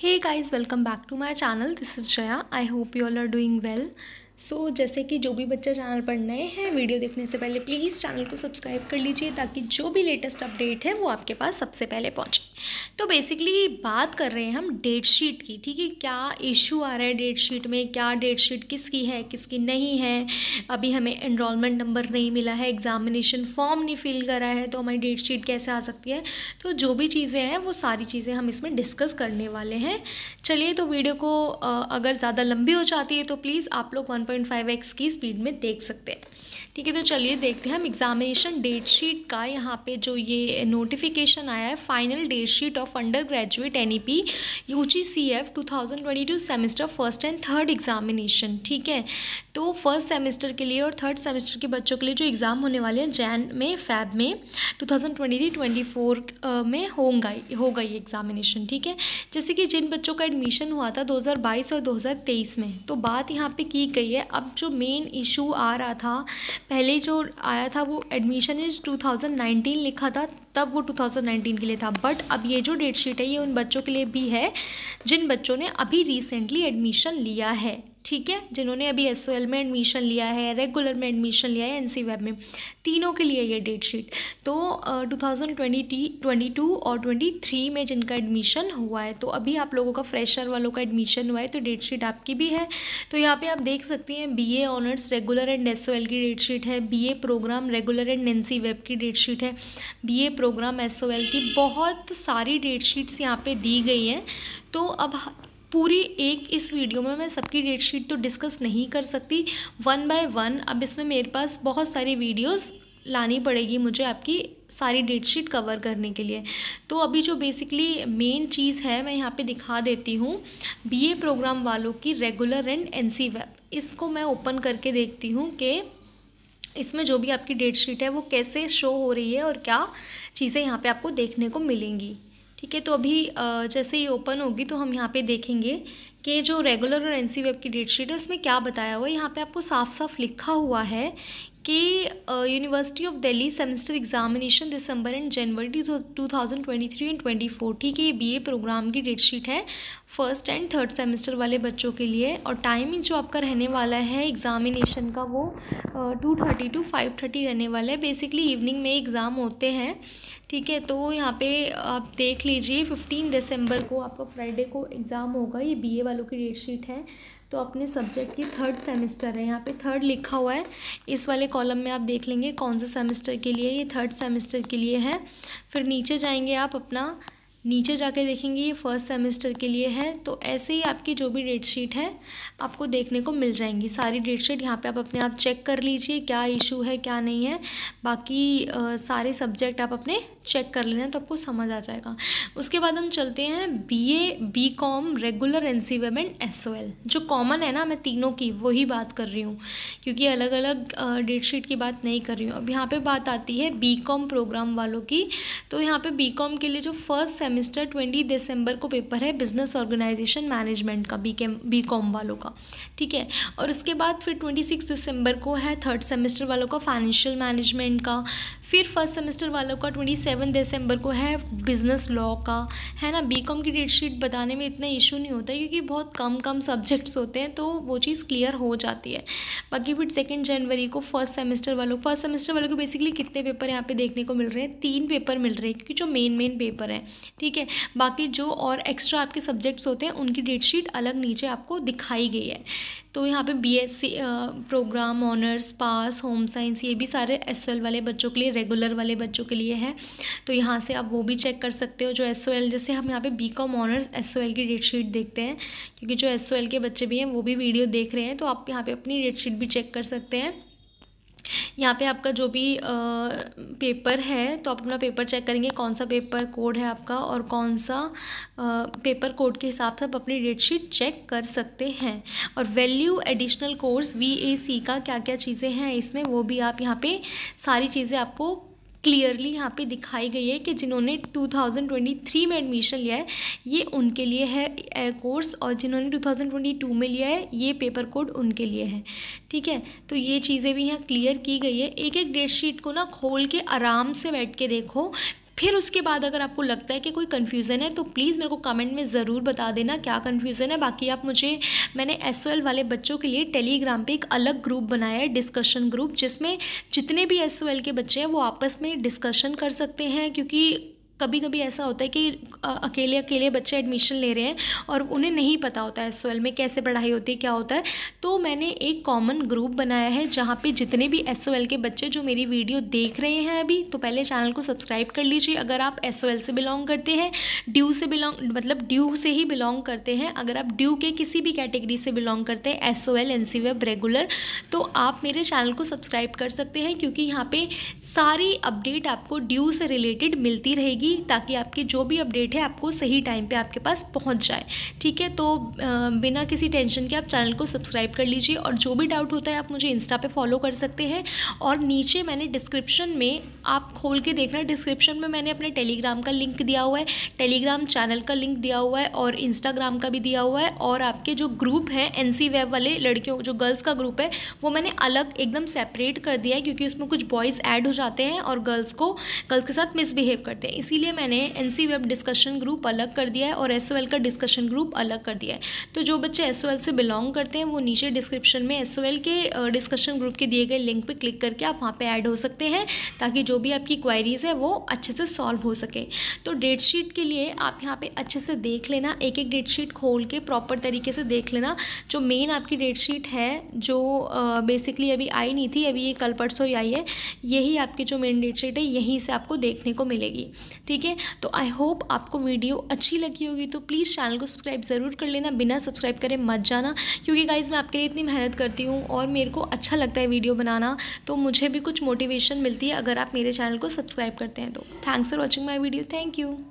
hey guys welcome back to my channel this is jaya i hope you all are doing well so so, जैसे कि जो भी बच्चा channel पर नए हैं वीडियो देखने से पहले प्लीज़ चैनल को सब्सक्राइब कर लीजिए ताकि जो भी लेटेस्ट अपडेट है वो आपके पास सबसे पहले पहुँचे तो बेसिकली बात कर रहे हैं हम डेट शीट की ठीक है क्या इशू आ रहा है डेट शीट में क्या डेट शीट किसकी है किसकी नहीं है अभी हमें इनरोलमेंट नंबर नहीं मिला है एग्जामिनेशन फॉर्म नहीं फिल करा है तो हमारी डेट शीट कैसे आ सकती है तो जो भी चीज़ें हैं वो सारी चीज़ें हम इसमें डिस्कस करने वाले हैं चलिए तो वीडियो को अगर ज़्यादा लंबी हो जाती है तो प्लीज़ आप लोग वन 1.5x की स्पीड में देख सकते हैं ठीक है तो चलिए देखते हैं हम एग्जामिनेशन डेट शीट का यहाँ पे जो ये नोटिफिकेशन आया है final date sheet of undergraduate N E P U G C F two thousand twenty two semester first and third examination ठीक है तो फर्स्ट सेमेस्टर के लिए और थर्ड सेमेस्टर के बच्चों के लिए जो एग्ज़ाम होने वाले हैं जैन में फैब में two thousand twenty three twenty four में होगा होगा ये एग्जामिनेशन ठीक है जैसे कि जिन बच्चों का एडमिशन हुआ था दो हज़ार बाईस और दो हज़ार तेईस में तो बात यहाँ पर की गई रही है अब जो मेन इशू आ रहा था पहले जो आया था वो एडमिशन इज 2019 लिखा था तब वो 2019 के लिए था बट अब ये जो डेट शीट है ये उन बच्चों के लिए भी है जिन बच्चों ने अभी रिसेंटली एडमिशन लिया है ठीक है जिन्होंने अभी एस में एडमिशन लिया है रेगुलर में एडमिशन लिया है एन वेब में तीनों के लिए ये डेट शीट तो टू थाउजेंड ट्वेंटी और ट्वेंटी में जिनका एडमिशन हुआ है तो अभी आप लोगों का फ्रेशर वालों का एडमिशन हुआ है तो डेट शीट आपकी भी है तो यहाँ पे आप देख सकती हैं B honours regular and S की डेट शीट है B A programme regular and N web की डेट शीट है बी ए प्रोग्राम एस की बहुत सारी डेट शीट्स यहाँ पर दी गई हैं तो अब पूरी एक इस वीडियो में मैं सबकी डेट शीट तो डिस्कस नहीं कर सकती वन बाय वन अब इसमें मेरे पास बहुत सारी वीडियोस लानी पड़ेगी मुझे आपकी सारी डेट शीट कवर करने के लिए तो अभी जो बेसिकली मेन चीज़ है मैं यहाँ पे दिखा देती हूँ बीए प्रोग्राम वालों की रेगुलर एंड एनसी वेब इसको मैं ओपन करके देखती हूँ कि इसमें जो भी आपकी डेट शीट है वो कैसे शो हो रही है और क्या चीज़ें यहाँ पर आपको देखने को मिलेंगी ठीक है तो अभी जैसे ये ओपन होगी तो हम यहाँ पे देखेंगे कि जो रेगुलर और एन सी वेब की डेट शीट है उसमें क्या बताया हुआ है यहाँ पे आपको साफ साफ लिखा हुआ है कि university of Delhi semester examination December and January two thousand twenty three and twenty four ठीक है ये बी प्रोग्राम की डेट शीट है फर्स्ट एंड थर्ड सेमेस्टर वाले बच्चों के लिए और टाइमिंग जो आपका रहने वाला है एग्ज़ामिनेशन का वो two thirty to five thirty रहने वाला है बेसिकली इवनिंग में एग्ज़ाम होते हैं ठीक है तो यहाँ पे आप देख लीजिए फिफ्टीन दिसंबर को आपका फ्राइडे को एग्ज़ाम होगा ये बीए वालों की डेट शीट है तो अपने सब्जेक्ट की थर्ड सेमेस्टर है यहाँ पे थर्ड लिखा हुआ है इस वाले कॉलम में आप देख लेंगे कौन से सेमेस्टर के लिए ये थर्ड सेमेस्टर के लिए है फिर नीचे जाएंगे आप अपना नीचे जाके देखेंगे ये फर्स्ट सेमेस्टर के लिए है तो ऐसे ही आपकी जो भी डेट शीट है आपको देखने को मिल जाएंगी सारी डेट शीट यहाँ पे आप अपने आप चेक कर लीजिए क्या इशू है क्या नहीं है बाकी आ, सारे सब्जेक्ट आप अपने चेक कर लेना तो आपको समझ आ जाएगा उसके बाद हम चलते हैं B A B com regular S O L जो कॉमन है ना मैं तीनों की वही बात कर रही हूँ क्योंकि अलग अलग डेट शीट की बात नहीं कर रही हूँ अब यहाँ पर बात आती है कॉम प्रोग्राम वालों की तो यहाँ पर कॉम के लिए जो फर्स्ट सेमेस्टर ट्वेंटी दिसंबर को पेपर है बिजनेस ऑर्गेनाइजेशन मैनेजमेंट का बी केम बी कॉम वालों का ठीक है और उसके बाद फिर ट्वेंटी सिक्स दिसंबर को है थर्ड सेमेस्टर वालों का फाइनेंशियल मैनेजमेंट का फिर फर्स्ट सेमेस्टर वालों का ट्वेंटी सेवन दिसंबर को है बिजनेस लॉ का है ना बी कॉम की डेट शीट बताने में इतना इशू नहीं होता क्योंकि बहुत कम कम सब्जेक्ट्स होते हैं तो वो चीज़ क्लियर हो जाती है बाकी फिर सेकेंड जनवरी को फर्स्ट सेमेस्टर वालों फर्स्ट सेमेस्टर वालों को बेसिकली कितने पेपर यहाँ पे देखने को मिल रहे हैं तीन पेपर मिल रहे हैं क्योंकि जो मेन मेन पेपर हैं ठीक ठीक है बाकी जो और एक्स्ट्रा आपके सब्जेक्ट्स होते हैं उनकी डेट शीट अलग नीचे आपको दिखाई गई है तो यहाँ पे BSc programme honours pass home science ये भी सारे एस वाले बच्चों के लिए रेगुलर वाले बच्चों के लिए है तो यहाँ से आप वो भी चेक कर सकते हो जो एस जैसे हम यहाँ पे बी कॉम ऑनर्स एस की डेट शीट देखते हैं क्योंकि जो एस के बच्चे भी हैं वो भी वीडियो देख रहे हैं तो आप यहाँ पर अपनी डेट शीट भी चेक कर सकते हैं यहाँ पे आपका जो भी पेपर है तो आप अपना पेपर चेक करेंगे कौन सा पेपर कोड है आपका और कौन सा पेपर कोड के हिसाब से आप अपनी डेट शीट चेक कर सकते हैं और value additional course V A C का क्या क्या चीज़ें हैं इसमें वो भी आप यहाँ पे सारी चीज़ें आपको क्लियरली यहाँ पे दिखाई गई है कि जिन्होंने 2023 में एडमिशन लिया है ये उनके लिए है कोर्स और जिन्होंने 2022 में लिया है ये पेपर कोड उनके लिए है ठीक है तो ये चीज़ें भी यहाँ क्लियर की गई है एक एक डेट शीट को ना खोल के आराम से बैठ के देखो फिर उसके बाद अगर आपको लगता है कि कोई कन्फ्यूज़न है तो प्लीज़ मेरे को कमेंट में ज़रूर बता देना क्या कन्फ्यूज़न है बाकी आप मुझे मैंने एस वाले बच्चों के लिए टेलीग्राम पर एक अलग ग्रुप बनाया है डिस्कशन ग्रुप जिसमें जितने भी एस के बच्चे हैं वो आपस में डिस्कशन कर सकते हैं क्योंकि कभी कभी ऐसा होता है कि अकेले अकेले बच्चे एडमिशन ले रहे हैं और उन्हें नहीं पता होता है एस में कैसे पढ़ाई होती है क्या होता है तो मैंने एक कॉमन ग्रुप बनाया है जहाँ पे जितने भी एस के बच्चे जो मेरी वीडियो देख रहे हैं अभी तो पहले चैनल को सब्सक्राइब कर लीजिए अगर आप एस से बिलोंग करते हैं ड्यू से बिलोंग मतलब ड्यू से ही बिलोंग करते हैं अगर आप ड्यू के किसी भी कैटेगरी से बिलोंग करते हैं S O L N C web regular तो आप मेरे चैनल को सब्सक्राइब कर सकते हैं क्योंकि यहाँ पे सारी अपडेट आपको ड्यू से रिलेटेड मिलती रहेगी ही ताकि आपकी जो भी अपडेट है आपको सही टाइम पे आपके पास पहुंच जाए ठीक है तो बिना किसी टेंशन के आप चैनल को सब्सक्राइब कर लीजिए और जो भी डाउट होता है आप मुझे इंस्टा पे फॉलो कर सकते हैं और नीचे मैंने डिस्क्रिप्शन में आप खोल के देखना डिस्क्रिप्शन में मैंने अपने टेलीग्राम का लिंक दिया हुआ है टेलीग्राम चैनल का लिंक दिया हुआ है और इंस्टाग्राम का भी दिया हुआ है और आपके जो ग्रुप हैं एन वेब वाले लड़कियों जो गर्ल्स का ग्रुप है वो मैंने अलग एकदम सेपरेट कर दिया है क्योंकि उसमें कुछ बॉयज़ ऐड हो जाते हैं और गर्ल्स को गर्ल्स के साथ मिसबिहेव करते हैं इसी इसीलिए मैंने N C web discussion group अलग कर दिया है और एस का डिस्कशन ग्रुप अलग कर दिया है तो जो बच्चे एस से बिलोंग करते हैं वो नीचे डिस्क्रिप्शन में एस के डिस्कशन ग्रुप के दिए गए लिंक पर क्लिक करके आप वहाँ पर ऐड हो सकते हैं ताकि जो भी आपकी क्वायरीज़ है वो अच्छे से सॉल्व हो सके तो डेट शीट के लिए आप यहाँ पर अच्छे से देख लेना एक एक डेट शीट खोल के प्रॉपर तरीके से देख लेना जो मेन आपकी डेट शीट है जो बेसिकली अभी आई नहीं थी अभी ये कल परसों ही आई है यही आपकी जो मेन डेट शीट है यहीं से आपको देखने को मिलेगी ठीक है तो आई होप आपको वीडियो अच्छी लगी होगी तो प्लीज़ चैनल को सब्सक्राइब ज़रूर कर लेना बिना सब्सक्राइब करें मत जाना क्योंकि गाइज़ मैं आपके लिए इतनी मेहनत करती हूँ और मेरे को अच्छा लगता है वीडियो बनाना तो मुझे भी कुछ मोटिवेशन मिलती है अगर आप मेरे चैनल को सब्सक्राइब करते हैं तो thanks for watching my video thank you